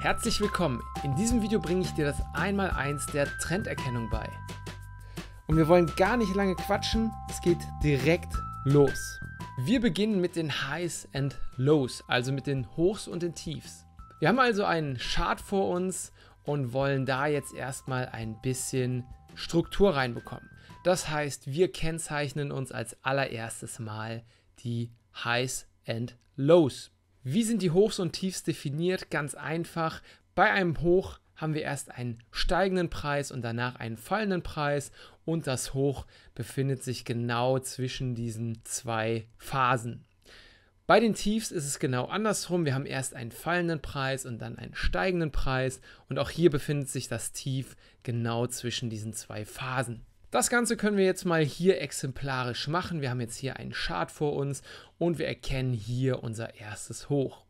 Herzlich willkommen! In diesem Video bringe ich dir das Einmaleins der Trenderkennung bei. Und wir wollen gar nicht lange quatschen, es geht direkt los. Wir beginnen mit den Highs and Lows, also mit den Hochs und den Tiefs. Wir haben also einen Chart vor uns und wollen da jetzt erstmal ein bisschen Struktur reinbekommen. Das heißt, wir kennzeichnen uns als allererstes Mal die Highs and Lows. Wie sind die Hochs und Tiefs definiert? Ganz einfach. Bei einem Hoch haben wir erst einen steigenden Preis und danach einen fallenden Preis und das Hoch befindet sich genau zwischen diesen zwei Phasen. Bei den Tiefs ist es genau andersrum. Wir haben erst einen fallenden Preis und dann einen steigenden Preis und auch hier befindet sich das Tief genau zwischen diesen zwei Phasen. Das Ganze können wir jetzt mal hier exemplarisch machen. Wir haben jetzt hier einen Chart vor uns und wir erkennen hier unser erstes Hoch.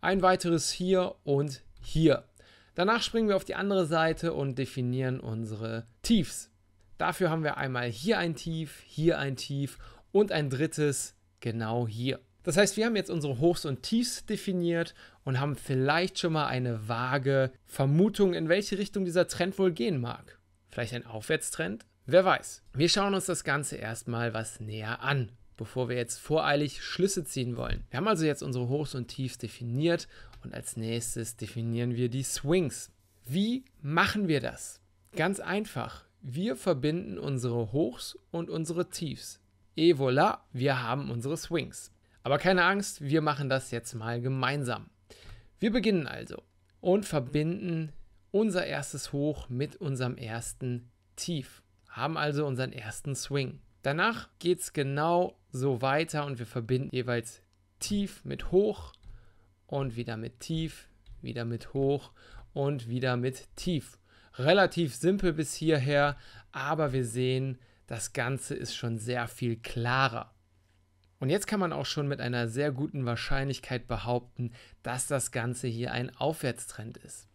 Ein weiteres hier und hier. Danach springen wir auf die andere Seite und definieren unsere Tiefs. Dafür haben wir einmal hier ein Tief, hier ein Tief und ein drittes genau hier. Das heißt, wir haben jetzt unsere Hochs und Tiefs definiert und haben vielleicht schon mal eine vage Vermutung, in welche Richtung dieser Trend wohl gehen mag. Vielleicht ein Aufwärtstrend? Wer weiß. Wir schauen uns das Ganze erstmal was näher an, bevor wir jetzt voreilig Schlüsse ziehen wollen. Wir haben also jetzt unsere Hochs und Tiefs definiert und als nächstes definieren wir die Swings. Wie machen wir das? Ganz einfach. Wir verbinden unsere Hochs und unsere Tiefs. Et voilà, wir haben unsere Swings. Aber keine Angst, wir machen das jetzt mal gemeinsam. Wir beginnen also und verbinden unser erstes Hoch mit unserem ersten Tief haben also unseren ersten Swing. Danach geht es genau so weiter und wir verbinden jeweils tief mit hoch und wieder mit tief, wieder mit hoch und wieder mit tief. Relativ simpel bis hierher, aber wir sehen, das Ganze ist schon sehr viel klarer. Und jetzt kann man auch schon mit einer sehr guten Wahrscheinlichkeit behaupten, dass das Ganze hier ein Aufwärtstrend ist.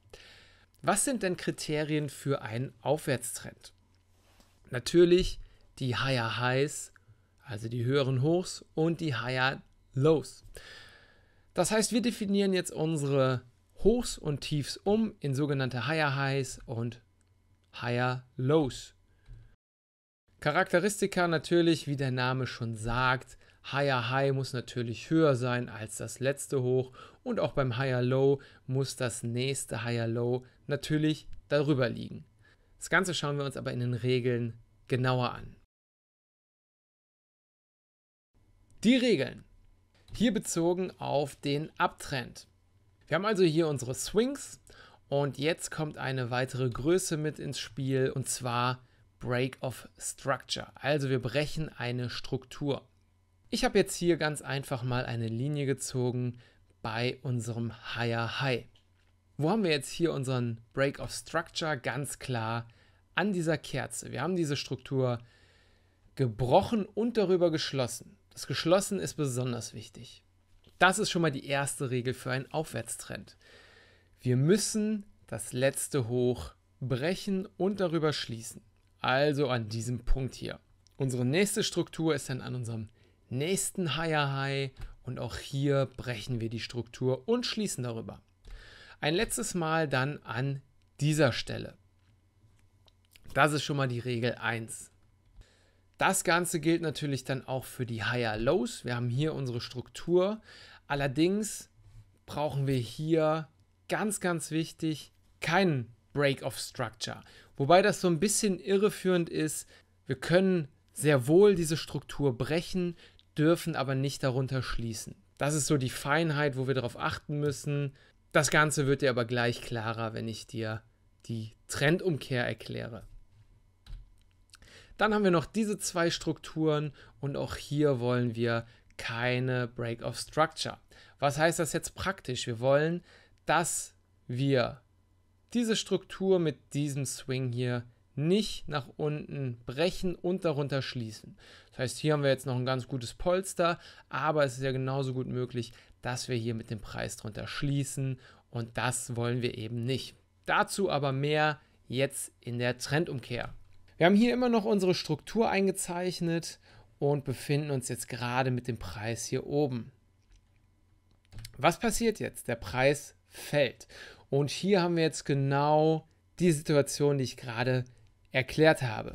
Was sind denn Kriterien für einen Aufwärtstrend? natürlich die Higher Highs, also die höheren Hochs und die Higher Lows. Das heißt, wir definieren jetzt unsere Hochs und Tiefs um in sogenannte Higher Highs und Higher Lows. Charakteristika natürlich, wie der Name schon sagt, Higher High muss natürlich höher sein als das letzte Hoch und auch beim Higher Low muss das nächste Higher Low natürlich darüber liegen. Das Ganze schauen wir uns aber in den Regeln genauer an. Die Regeln. Hier bezogen auf den Abtrend. Wir haben also hier unsere Swings und jetzt kommt eine weitere Größe mit ins Spiel und zwar Break of Structure. Also wir brechen eine Struktur. Ich habe jetzt hier ganz einfach mal eine Linie gezogen bei unserem Higher High. Wo haben wir jetzt hier unseren Break of Structure? Ganz klar an dieser Kerze. Wir haben diese Struktur gebrochen und darüber geschlossen. Das Geschlossen ist besonders wichtig. Das ist schon mal die erste Regel für einen Aufwärtstrend. Wir müssen das letzte Hoch brechen und darüber schließen. Also an diesem Punkt hier. Unsere nächste Struktur ist dann an unserem nächsten Higher High und auch hier brechen wir die Struktur und schließen darüber. Ein letztes Mal dann an dieser Stelle. Das ist schon mal die Regel 1. Das Ganze gilt natürlich dann auch für die Higher Lows. Wir haben hier unsere Struktur. Allerdings brauchen wir hier ganz, ganz wichtig keinen Break of Structure. Wobei das so ein bisschen irreführend ist. Wir können sehr wohl diese Struktur brechen, dürfen aber nicht darunter schließen. Das ist so die Feinheit, wo wir darauf achten müssen. Das Ganze wird dir aber gleich klarer, wenn ich dir die Trendumkehr erkläre. Dann haben wir noch diese zwei Strukturen und auch hier wollen wir keine Break of Structure. Was heißt das jetzt praktisch? Wir wollen, dass wir diese Struktur mit diesem Swing hier nicht nach unten brechen und darunter schließen. Das heißt, hier haben wir jetzt noch ein ganz gutes Polster, aber es ist ja genauso gut möglich, dass wir hier mit dem Preis drunter schließen und das wollen wir eben nicht. Dazu aber mehr jetzt in der Trendumkehr. Wir haben hier immer noch unsere Struktur eingezeichnet und befinden uns jetzt gerade mit dem Preis hier oben. Was passiert jetzt? Der Preis fällt. Und hier haben wir jetzt genau die Situation, die ich gerade erklärt habe.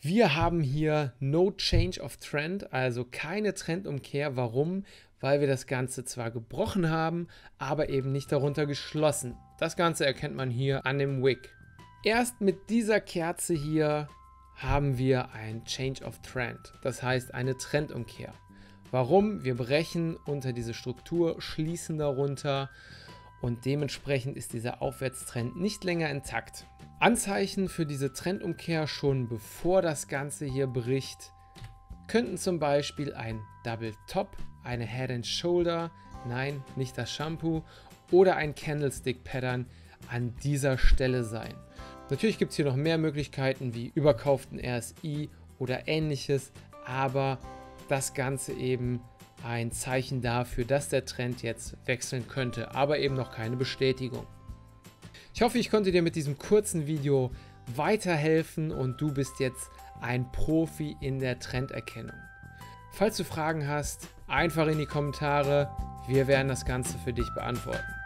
Wir haben hier No Change of Trend, also keine Trendumkehr. Warum? Weil wir das Ganze zwar gebrochen haben, aber eben nicht darunter geschlossen. Das Ganze erkennt man hier an dem Wick. Erst mit dieser Kerze hier haben wir ein Change of Trend, das heißt eine Trendumkehr. Warum? Wir brechen unter diese Struktur, schließen darunter und dementsprechend ist dieser Aufwärtstrend nicht länger intakt. Anzeichen für diese Trendumkehr schon bevor das Ganze hier bricht könnten zum Beispiel ein Double Top, eine Head and Shoulder, nein, nicht das Shampoo oder ein Candlestick Pattern an dieser Stelle sein. Natürlich gibt es hier noch mehr Möglichkeiten wie überkauften RSI oder ähnliches, aber das Ganze eben ein Zeichen dafür, dass der Trend jetzt wechseln könnte, aber eben noch keine Bestätigung. Ich hoffe, ich konnte dir mit diesem kurzen Video weiterhelfen und du bist jetzt ein Profi in der Trenderkennung. Falls du Fragen hast, einfach in die Kommentare. Wir werden das Ganze für dich beantworten.